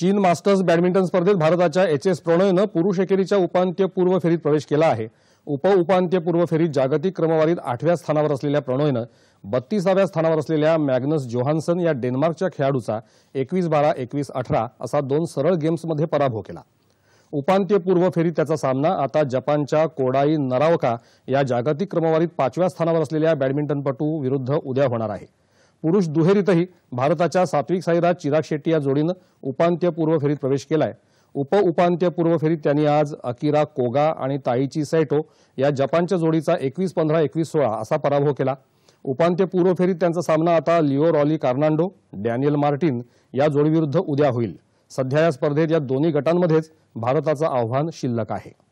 चीन masters badminton स्पर्धेत भारताच्या एच एस प्रणयनं पुरुष एकेरीच्या उपांत्यपूर्व फेरीत प्रवेश केला आहे उप उपांत्यपूर्व फेरीत जागतिक क्रमवारीत आठव्या स्थानावर असलेल्या प्रणयनं बत्तीसाव्या स्थानावर असलेल्या मॅग्नस जोहान्सन या डेन्मार्कच्या खेळाडूचा एकवीस बारा एकवीस अठरा असा दोन सरळ गेम्समध्ये पराभव केला उपांत्यपूर्व फेरीत त्याचा सामना आता जपानच्या कोडाई नरावका या जागतिक क्रमवारीत पाचव्या स्थानावर असलेल्या बॅडमिंटनपटू विरुद्ध उद्या होणार आहे पुरुष दुहेरीतही भारताच्या सात्विक साईराज चिराग शेट्टी या जोडीनं उपांत्यपूर्व फेरीत प्रवेश केला आहे उप फेरीत त्यांनी आज अकिरा कोगा आणि ताईची सैटो या जपानच्या जोडीचा एकवीस पंधरा एकवीस सोळा असा पराभव केला उपांत्यपूर्व फेरीत त्यांचा सामना आता Leo Rolly Carnando Daniel Marthin या जोडीविरुद्ध उद्या होईल सध्या या स्पर्धेत या दोन्ही गटांमध्येच भारताचं आव्हान शिल्लक आहे